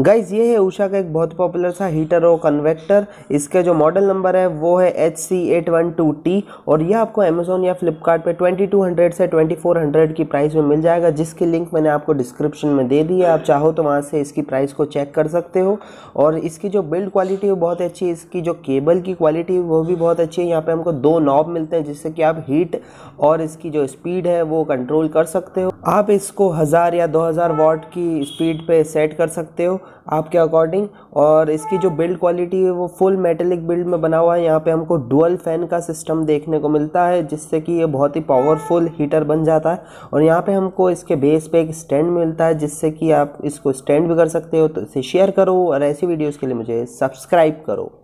guys ये है उषा का एक बहुत पॉपुलर सा हीटर और कन्वेक्टर इसके जो मॉडल नंबर है वो है H C eight one two T और यह आपको अमेजोन या फ्लिपकार्ट पे ट्वेंटी टू हंड्रेड से ट्वेंटी फोर हंड्रेड की प्राइस में मिल जाएगा जिसकी लिंक मैंने आपको डिस्क्रिप्शन में दे दी है आप चाहो तो वहाँ से इसकी प्राइस को चेक कर सकते हो और इसकी जो बिल्ड क्वालिटी वो बहुत अच्छी है इसकी जो केबल की क्वालिटी वो भी बहुत अच्छी है यहाँ पर हमको दो नॉब मिलते हैं जिससे कि आप हीट और इसकी जो स्पीड है वो कंट्रोल कर सकते हो आप इसको हज़ार या दो हज़ार वॉट की स्पीड पर सेट कर सकते सकते हो आपके अकॉर्डिंग और इसकी जो बिल्ड क्वालिटी है वो फुल मेटेलिक बिल्ड में बना हुआ है यहाँ पे हमको डुअल फैन का सिस्टम देखने को मिलता है जिससे कि ये बहुत ही पावरफुल हीटर बन जाता है और यहाँ पे हमको इसके बेस पे एक स्टैंड मिलता है जिससे कि आप इसको स्टैंड भी कर सकते हो तो इसे शेयर करो और ऐसी वीडियोज़ के लिए मुझे सब्सक्राइब करो